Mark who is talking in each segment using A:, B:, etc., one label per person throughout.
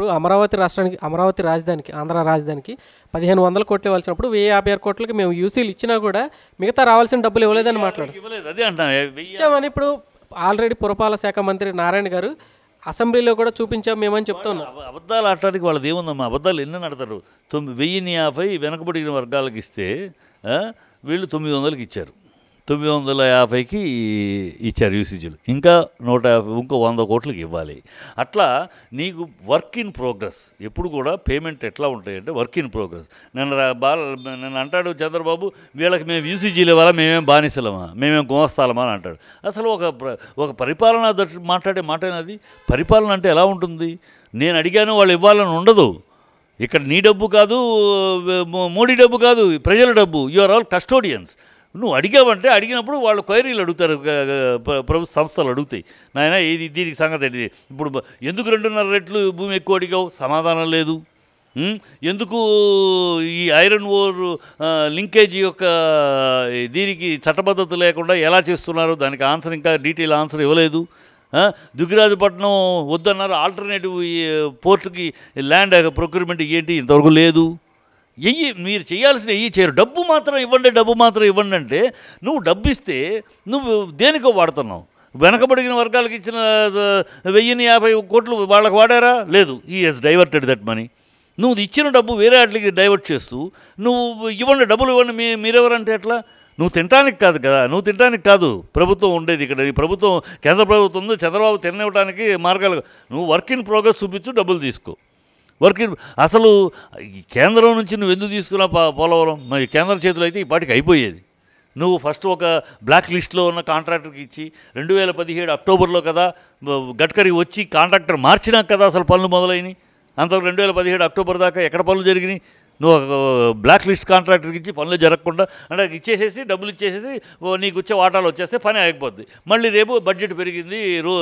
A: వచ్చినప్పుడు అమరావతి రాష్ట్రానికి అమరావతి రాజధానికి ఆంధ్ర రాజధానికి పదిహేను వందల కోట్లు ఇవ్వాల్సినప్పుడు వెయ్యి యాభై ఆరు కోట్లకి మేము యూసీలు ఇచ్చినా కూడా మిగతా రావాల్సిన డబ్బులు ఇవ్వలేదని మాట్లాడు ఇచ్చామని ఇప్పుడు ఆల్రెడీ పురపాల శాఖ మంత్రి నారాయణ గారు అసెంబ్లీలో కూడా చూపించాం మేమని చెప్తున్నాం అబద్ధాలు ఆడటానికి వాళ్ళది ఏముందమ్మా అబద్ధాలు ఎన్ని నడతారు తొమ్మిది వెయ్యిని యాభై వెనకబడిన వర్గాలకు ఇస్తే వీళ్ళు తొమ్మిది వందలకి ఇచ్చారు తొమ్మిది వందల యాభైకి ఇచ్చారు యూసేజీలు ఇంకా నూట యాభై ఇంకో వంద కోట్లకి ఇవ్వాలి అట్లా నీకు వర్క్ ఇన్ ప్రోగ్రెస్ ఎప్పుడు కూడా పేమెంట్ ఎట్లా ఉంటాయంటే వర్క్ ఇన్ ప్రోగ్రెస్ నేను బాల నేను అంటాడు చంద్రబాబు వీళ్ళకి మేము యూసీజీలు ఇవ్వాలా మేమేం బానిసలమా మేమేం గుమస్తాలమా అని అంటాడు అసలు ఒక ఒక పరిపాలన దృష్టి మాట్లాడే మాటేనది పరిపాలన అంటే ఎలా ఉంటుంది నేను అడిగాను వాళ్ళు ఇవ్వాలని ఉండదు ఇక్కడ నీ డబ్బు కాదు మోడీ డబ్బు కాదు ప్రజల డబ్బు యు ఆర్ ఆల్ కస్టోడియన్స్ నువ్వు అడిగావంటే అడిగినప్పుడు వాళ్ళు క్వైరీలు అడుగుతారు ప్రభుత్వ సంస్థలు అడుగుతాయి నాయన ఇది దీనికి సంగతి ఏంటిది ఇప్పుడు ఎందుకు రెండున్నర రెట్లు భూమి ఎక్కువ అడిగావు సమాధానం లేదు ఎందుకు ఈ ఐరన్ ఓర్ లింకేజీ యొక్క దీనికి చట్టబద్ధత లేకుండా ఎలా చేస్తున్నారు దానికి ఆన్సర్ ఇంకా డీటెయిల్ ఆన్సర్ ఇవ్వలేదు దుగ్గిరాజపట్నం వద్దన్నారు ఆల్టర్నేటివ్ పోర్టుకి ల్యాండ్ ప్రొక్యూర్మెంట్ ఏంటి ఇంతవరకు లేదు ఎయ్యి మీరు చేయాల్సిన ఎయ్యి చేయరు డబ్బు మాత్రం ఇవ్వండి డబ్బు మాత్రం ఇవ్వండి అంటే నువ్వు డబ్బు ఇస్తే నువ్వు దేనికో వాడుతున్నావు వెనకబడిన వర్గాలకు ఇచ్చిన వెయ్యిని యాభై కోట్లు వాళ్ళకు వాడారా లేదు ఈ హెస్ డైవర్టెడ్ దట్ మనీ నువ్వు ఇచ్చిన డబ్బు వేరే వాటికి డైవర్ట్ చేస్తూ నువ్వు ఇవ్వండి డబ్బులు ఇవ్వండి మీ మీరెవరంటే ఎట్లా నువ్వు తినడానికి కాదు కదా నువ్వు తినడానికి కాదు ప్రభుత్వం ఉండేది ఇక్కడ ఈ ప్రభుత్వం కేంద్ర ప్రభుత్వం చంద్రబాబు తిన్నవ్వడానికి మార్గాలు నువ్వు వర్క్ ఇన్ ప్రోగ్రెస్ చూపించు డబ్బులు తీసుకో వర్కింగ్ అసలు కేంద్రం నుంచి నువ్వు ఎందుకు తీసుకున్నా పోలవరం మరి కేంద్ర చేతులు అయితే ఈ పాటికి అయిపోయేది నువ్వు ఫస్ట్ ఒక బ్లాక్ లిస్ట్లో ఉన్న కాంట్రాక్టర్కి ఇచ్చి రెండు వేల పదిహేడు అక్టోబర్లో కదా గడ్కరీ వచ్చి కాంట్రాక్టర్ మార్చినాక కదా అసలు పనులు మొదలైనవి అంతవరకు రెండు వేల పదిహేడు అక్టోబర్ దాకా ఎక్కడ పనులు జరిగినాయి నువ్వు బ్లాక్ లిస్ట్ కాంట్రాక్టర్కి ఇచ్చి పనులు జరగకుండా అంటే ఇచ్చేసేసి డబ్బులు ఇచ్చేసేసి నీకు వచ్చే వాటాలు వచ్చేస్తే పని ఆగిపోద్ది మళ్ళీ రేపు బడ్జెట్ పెరిగింది రో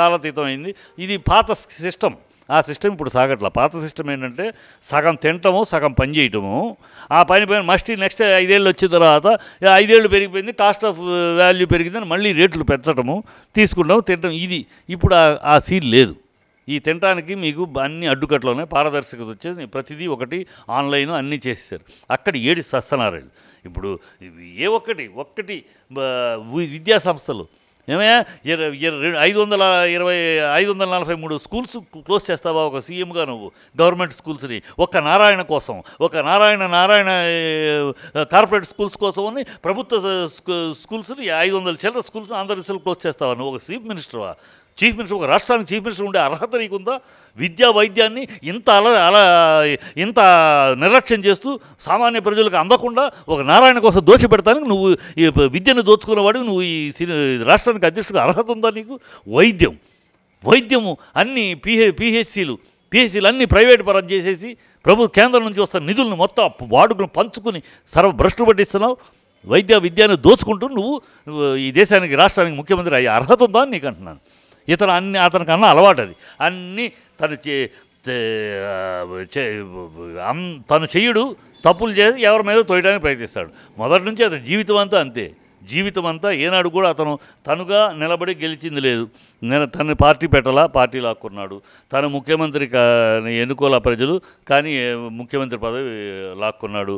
A: కాలతీతం అయింది ఇది పాత సిస్టమ్ ఆ సిస్టమ్ ఇప్పుడు సాగట్లా పాత సిస్టమ్ ఏంటంటే సగం తినటము సగం పని చేయటము ఆ పని పైన మస్ట్ నెక్స్ట్ ఐదేళ్ళు వచ్చిన తర్వాత ఐదేళ్ళు పెరిగిపోయింది కాస్ట్ ఆఫ్ వాల్యూ పెరిగిందని మళ్ళీ రేట్లు పెంచటము తీసుకుంటాము తినటం ఇది ఇప్పుడు ఆ సీన్ లేదు ఈ తినడానికి మీకు అన్ని ఉన్నాయి పారదర్శకత వచ్చేసి ప్రతిదీ ఒకటి ఆన్లైన్ అన్నీ చేసేసారు అక్కడ ఏడు సస్తనారాయణ ఇప్పుడు ఏ ఒక్కటి ఒక్కటి విద్యా సంస్థలు ఏమయ్యా ఐదు వందల ఇరవై ఐదు వందల నలభై మూడు స్కూల్స్ క్లోజ్ చేస్తావా ఒక సీఎంగా నువ్వు గవర్నమెంట్ స్కూల్స్ని ఒక నారాయణ కోసం ఒక నారాయణ నారాయణ కార్పొరేట్ స్కూల్స్ కోసం అని ప్రభుత్వ స్కూల్స్ని ఐదు వందల చిల్లర స్కూల్స్ అందరి క్లోజ్ చేస్తావా నువ్వు ఒక చీఫ్ మినిస్టర్వా చీఫ్ మినిస్టర్ ఒక రాష్ట్రానికి చీఫ్ మినిస్టర్ ఉండే అర్హత నీకుందా విద్యా వైద్యాన్ని ఇంత అలా అలా ఇంత నిర్లక్ష్యం చేస్తూ సామాన్య ప్రజలకు అందకుండా ఒక నారాయణ కోసం దోచి పెడతానికి నువ్వు ఈ విద్యను దోచుకున్నవాడు నువ్వు ఈ రాష్ట్రానికి అధ్యక్షుడికి అర్హత ఉందా నీకు వైద్యం వైద్యము అన్ని పిహె పిహెచ్సీలు పిహెచ్సీలు అన్ని ప్రైవేట్ పరం చేసేసి ప్రభు కేంద్రం నుంచి వస్తున్న నిధులను మొత్తం వాడుకుని పంచుకుని సర్వ భ్రష్టు పట్టిస్తున్నావు వైద్య విద్యను దోచుకుంటూ నువ్వు ఈ దేశానికి రాష్ట్రానికి ముఖ్యమంత్రి అయ్యే అర్హత ఉందా అని నీకు అంటున్నాను ఇతను అన్ని అతనికన్నా అలవాటు అది అన్నీ తను చే తను చెయ్యడు తప్పులు చేసి ఎవరి మీద తోయడానికి ప్రయత్నిస్తాడు మొదటి నుంచి అతని జీవితం అంతా అంతే జీవితం అంతా ఏనాడు కూడా అతను తనుగా నిలబడి గెలిచింది లేదు నేను తన పార్టీ పెట్టలా పార్టీ లాక్కున్నాడు తను ముఖ్యమంత్రి ఎన్నుకోలే ప్రజలు కానీ ముఖ్యమంత్రి పదవి లాక్కున్నాడు